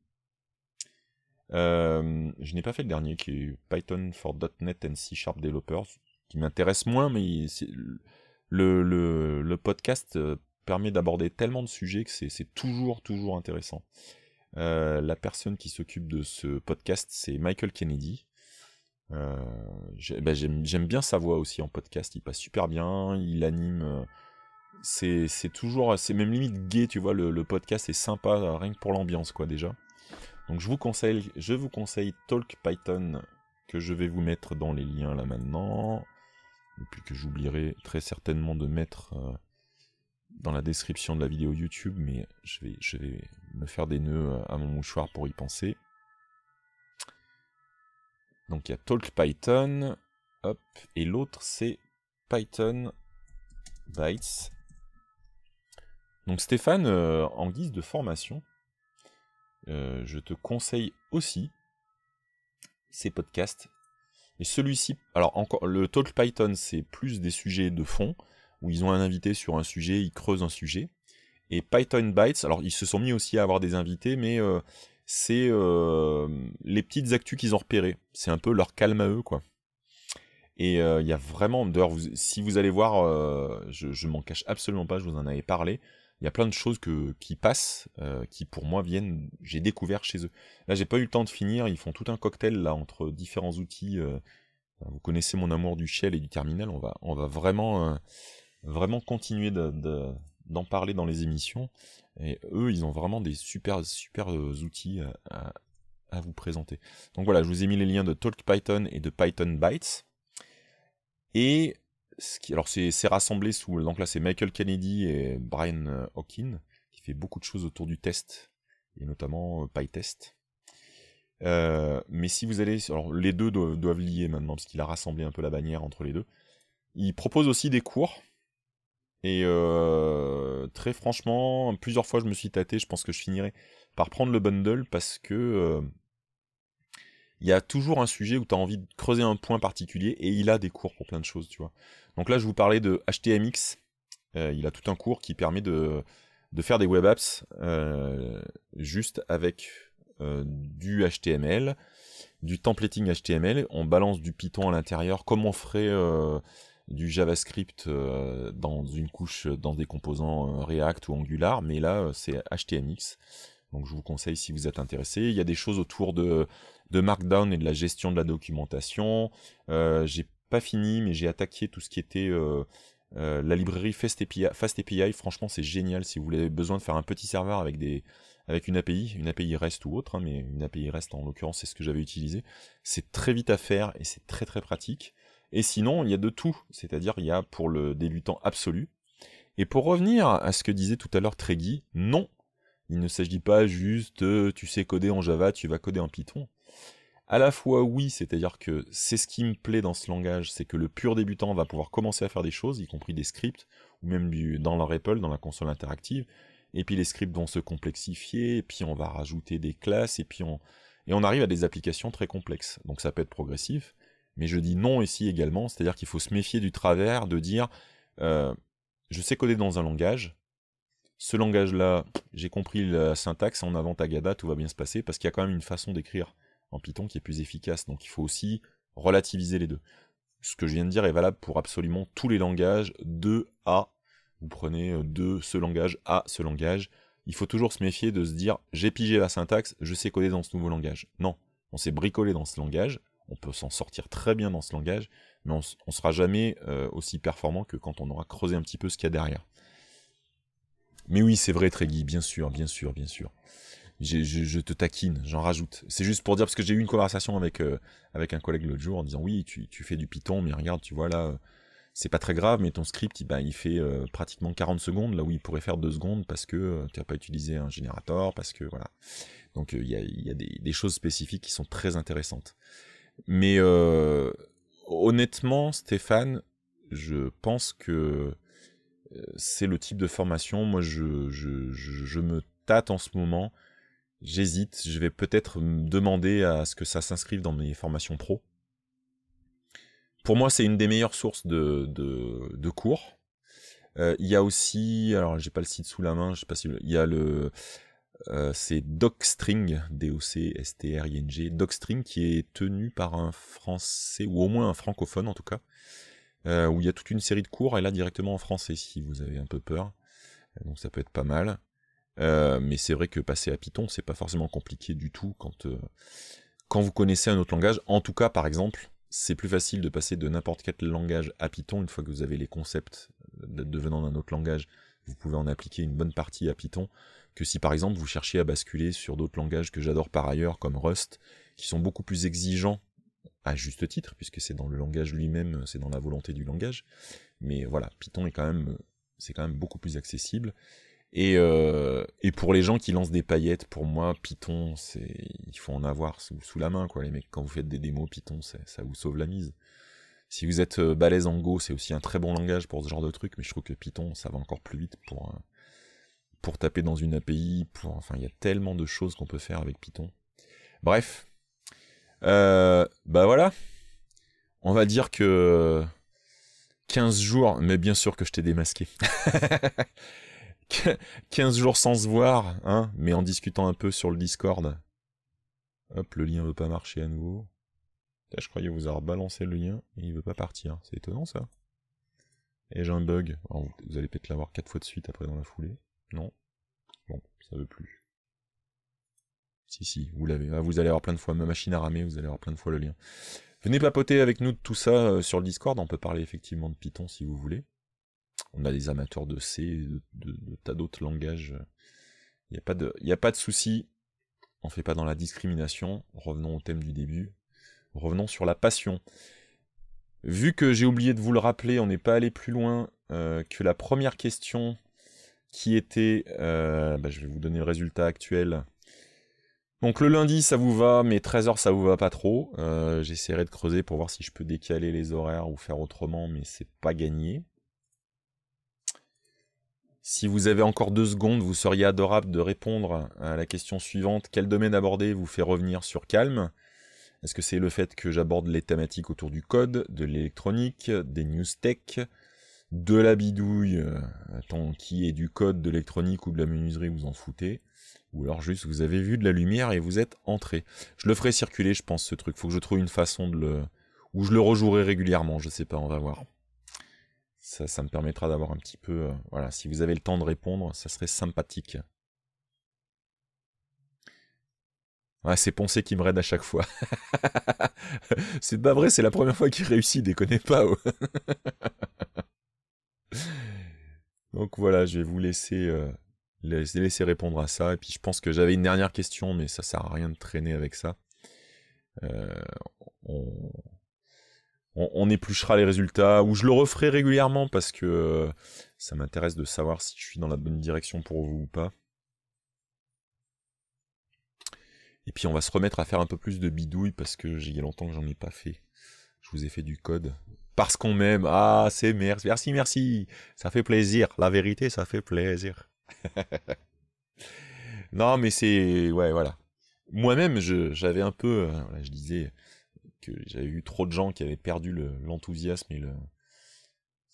Euh, je n'ai pas fait le dernier qui est Python for .NET and C Sharp Developers, qui m'intéresse moins, mais le, podcast euh, permet d'aborder tellement de sujets que c'est toujours, toujours intéressant. Euh, la personne qui s'occupe de ce podcast, c'est Michael Kennedy, euh, bah, j'aime bien sa voix aussi en podcast, il passe super bien, il anime euh, c'est toujours, c'est même limite gay, tu vois, le, podcast est sympa, euh, rien que pour l'ambiance, quoi, déjà. Donc je vous conseille, je vous conseille Talk Python, que je vais vous mettre dans les liens là maintenant, et puis que j'oublierai très certainement de mettre dans la description de la vidéo YouTube, mais je vais, je vais me faire des nœuds à mon mouchoir pour y penser. Donc il y a Talk Python, hop, et l'autre c'est Python Bytes. Donc Stéphane, euh, en guise de formation, euh, je te conseille aussi ces podcasts. Et celui-ci, alors encore, le Talk Python, c'est plus des sujets de fond, où ils ont un invité sur un sujet, ils creusent un sujet. Et Python Bytes, alors ils se sont mis aussi à avoir des invités, mais euh, c'est euh, les petites actus qu'ils ont repérées. C'est un peu leur calme à eux, quoi. Et euh, il y a vraiment, d'ailleurs, si vous allez voir, euh, je, je m'en cache absolument pas, je vous en avais parlé, il y a plein de choses que, qui passent, qui pour moi viennent, j'ai découvert chez eux. Là, j'ai pas eu le temps de finir, ils font tout un cocktail là entre différents outils. vous connaissez mon amour du shell et du terminal, on va, on va vraiment, vraiment continuer de, d'en parler dans les émissions. Et eux, ils ont vraiment des super, super euh, outils euh, à, vous présenter. Donc voilà, je vous ai mis les liens de TalkPython et de Python Bytes. Et alors c'est rassemblé sous, donc là c'est Michael Kennedy et Brian euh, Hawkin qui fait beaucoup de choses autour du test et notamment PyTest. mais si vous allez, alors les deux doivent, doivent lier maintenant parce qu'il a rassemblé un peu la bannière entre les deux. Il propose aussi des cours et euh, très franchement, plusieurs fois je me suis tâté, je pense que je finirai par prendre le bundle parce que euh, il y a toujours un sujet où tu as envie de creuser un point particulier et il a des cours pour plein de choses, tu vois. Donc là, je vous parlais de HTMX. Euh, il a tout un cours qui permet de, de faire des web apps juste avec du HTML, du templating HTML, on balance du Python à l'intérieur comme on ferait du JavaScript euh, dans une couche, euh, dans des composants euh, React ou Angular, mais là c'est HTMX. Donc je vous conseille si vous êtes intéressé. Il y a des choses autour de, de Markdown et de la gestion de la documentation. j'ai pas fini, mais j'ai attaqué tout ce qui était la librairie FastAPI. franchement, c'est génial si vous avez besoin de faire un petit serveur avec des avec une API, une API REST ou autre, hein, mais une API REST en l'occurrence, c'est ce que j'avais utilisé. C'est très vite à faire et c'est très très pratique. Et sinon, il y a de tout, c'est-à-dire il y a pour le débutant absolu. Et pour revenir à ce que disait tout à l'heure Tregui, non, il ne s'agit pas juste tu sais coder en Java, tu vas coder en Python. À la fois oui, c'est-à-dire que c'est ce qui me plaît dans ce langage, c'est que le pur débutant va pouvoir commencer à faire des choses, y compris des scripts, ou même dans la Ripple, dans la console interactive, et puis les scripts vont se complexifier, et puis on va rajouter des classes, et puis on, et on arrive à des applications très complexes. Donc ça peut être progressif mais je dis non ici également, c'est-à-dire qu'il faut se méfier du travers de dire euh, je sais coder dans un langage, ce langage-là, j'ai compris la syntaxe, en avant Tagada, tout va bien se passer, parce qu'il y a quand même une façon d'écrire en Python qui est plus efficace, donc il faut aussi relativiser les deux. Ce que je viens de dire est valable pour absolument tous les langages, de A. vous prenez euh, de ce langage à ce langage, il faut toujours se méfier de se dire j'ai pigé la syntaxe, je sais coder dans ce nouveau langage. Non, on s'est bricolé dans ce langage, on peut s'en sortir très bien dans ce langage, mais on, ne sera jamais euh, aussi performant que quand on aura creusé un petit peu ce qu'il y a derrière. Mais oui, c'est vrai, Tréguy, bien sûr, bien sûr, bien sûr. Je, te taquine, j'en rajoute. C'est juste pour dire, parce que j'ai eu une conversation avec, euh, avec un collègue l'autre jour en disant Oui, tu, fais du Python, mais regarde, tu vois là, euh, c'est pas très grave, mais ton script, il, bah, il fait pratiquement 40 secondes, là où il pourrait faire 2 secondes parce que tu n'as pas utilisé un générateur, parce que voilà. Donc il y a, des, choses spécifiques qui sont très intéressantes. Mais euh, honnêtement, Stéphane, je pense que euh, c'est le type de formation. Moi, je, me tâte en ce moment. J'hésite. Je vais peut-être me demander à ce que ça s'inscrive dans mes formations pro. Pour moi, c'est une des meilleures sources de, cours. Euh, il y a aussi, alors j'ai pas le site sous la main, je sais pas si il y a le euh, c'est Docstring, D-O-C-S-T-R-I-N-G, Docstring qui est tenu par un français, ou au moins un francophone en tout cas, euh, où il y a toute une série de cours, et là directement en français si vous avez un peu peur, euh, donc ça peut être pas mal. mais c'est vrai que passer à Python, c'est pas forcément compliqué du tout quand, quand vous connaissez un autre langage. En tout cas, par exemple, c'est plus facile de passer de n'importe quel langage à Python une fois que vous avez les concepts devenant d'un autre langage. Vous pouvez en appliquer une bonne partie à Python que si par exemple vous cherchez à basculer sur d'autres langages que j'adore par ailleurs, comme Rust, qui sont beaucoup plus exigeants, à juste titre, puisque c'est dans le langage lui-même, c'est dans la volonté du langage, mais voilà, Python est quand même, c'est quand même beaucoup plus accessible. Et, euh, et, pour les gens qui lancent des paillettes, pour moi, Python, c'est il faut en avoir sous, la main, quoi. Les mecs, quand vous faites des démos, Python, ça vous sauve la mise. Si vous êtes euh, balèze en Go, c'est aussi un très bon langage pour ce genre de truc, mais je trouve que Python, ça va encore plus vite pour, pour taper dans une API, pour enfin il y a tellement de choses qu'on peut faire avec Python. Bref, euh, bah voilà, on va dire que 15 jours, mais bien sûr que je t'ai démasqué. 15 jours sans se voir, hein, mais en discutant un peu sur le Discord. Hop, le lien ne veut pas marcher à nouveau. je croyais vous avoir balancé le lien, et il veut pas partir. C'est étonnant ça. Et j'ai un bug. Oh, vous allez peut-être l'avoir 4 fois de suite après dans la foulée. Non Bon, ça veut plus. Si, si, vous l'avez. Ah, vous allez avoir plein de fois, ma machine à ramer, vous allez avoir plein de fois le lien. Venez papoter avec nous de tout ça euh, sur le Discord, on peut parler effectivement de Python si vous voulez. On a des amateurs de C, de, de, tas d'autres langages. Il n'y a pas de, soucis. a pas de souci. On fait pas dans la discrimination. Revenons au thème du début. Revenons sur la passion. Vu que j'ai oublié de vous le rappeler, on n'est pas allé plus loin euh, que la première question qui était, euh, bah, je vais vous donner le résultat actuel. Donc le lundi ça vous va, mais 13h ça vous va pas trop. Euh, j'essaierai de creuser pour voir si je peux décaler les horaires ou faire autrement, mais c'est pas gagné. Si vous avez encore deux secondes, vous seriez adorable de répondre à la question suivante. Quel domaine abordé vous fait revenir sur calme Est-ce que c'est le fait que j'aborde les thématiques autour du code, de l'électronique, des news tech, de la bidouille, euh, tant qui est du code, de l'électronique ou de la menuiserie, vous en foutez. Ou alors juste vous avez vu de la lumière et vous êtes entré. Je le ferai circuler, je pense, ce truc. Faut que je trouve une façon de le. Ou je le rejouerai régulièrement, je sais pas, on va voir. Ça, ça me permettra d'avoir un petit peu. Euh, voilà, si vous avez le temps de répondre, ça serait sympathique. Ouais, c'est Poncé qui me raide à chaque fois. c'est pas vrai, c'est la première fois qu'il réussit, déconnez pas. Oh. Donc voilà, je vais vous laisser, euh, laisser répondre à ça. Et puis je pense que j'avais une dernière question, mais ça sert à rien de traîner avec ça. Euh, on, épluchera les résultats, ou je le referai régulièrement parce que euh, ça m'intéresse de savoir si je suis dans la bonne direction pour vous ou pas. Et puis on va se remettre à faire un peu plus de bidouille parce que j'ai longtemps que j'en ai pas fait. Je vous ai fait du code, parce qu'on m'aime. Ah, c'est merci, merci, merci. Ça fait plaisir. La vérité, ça fait plaisir. non, mais c'est. Ouais, voilà. Moi-même, j'avais un peu. Euh, je disais que j'avais eu trop de gens qui avaient perdu l'enthousiasme et le.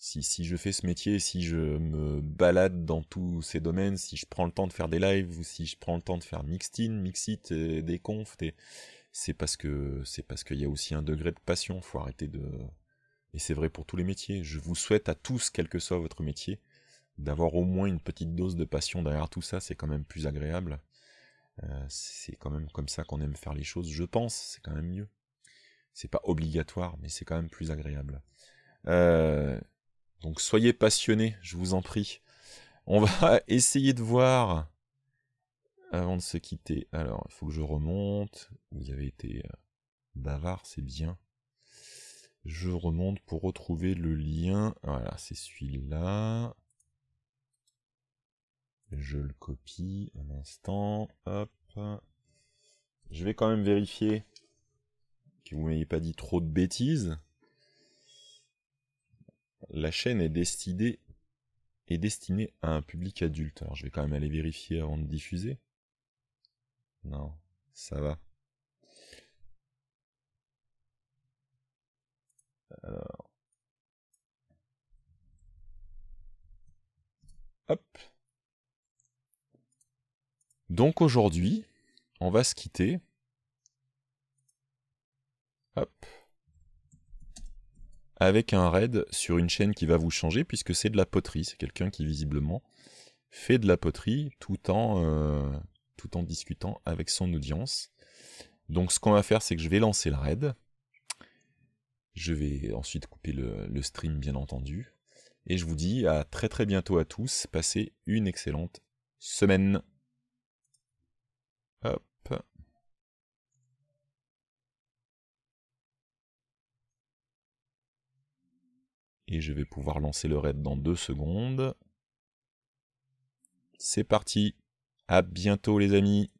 Si, je fais ce métier, si je me balade dans tous ces domaines, si je prends le temps de faire des lives ou si je prends le temps de faire mixed-in, mixit, des confs, c'est parce que c'est parce qu'il y a aussi un degré de passion. Faut arrêter de et c'est vrai pour tous les métiers. Je vous souhaite à tous, quel que soit votre métier, d'avoir au moins une petite dose de passion derrière tout ça, c'est quand même plus agréable. Euh, c'est quand même comme ça qu'on aime faire les choses, je pense, c'est quand même mieux. C'est pas obligatoire, mais c'est quand même plus agréable. Euh, donc soyez passionnés, je vous en prie. On va essayer de voir avant de se quitter. Alors, il faut que je remonte. Vous avez été euh, bavard, c'est bien. Je remonte pour retrouver le lien. Voilà, c'est celui-là. Je le copie un instant. Hop. Je vais quand même vérifier que vous m'ayez pas dit trop de bêtises. La chaîne est destinée, est destinée à un public adulte. Alors je vais quand même aller vérifier avant de diffuser. Non, ça va. Hop. Donc aujourd'hui, on va se quitter. Hop. Avec un raid sur une chaîne qui va vous changer, puisque c'est de la poterie. C'est quelqu'un qui visiblement fait de la poterie tout en, euh, tout en discutant avec son audience. Donc ce qu'on va faire, c'est que je vais lancer le raid. Je vais ensuite couper le, stream, bien entendu. Et je vous dis à très très bientôt à tous. Passez une excellente semaine. Hop. Et je vais pouvoir lancer le raid dans deux secondes. C'est parti. À bientôt les amis.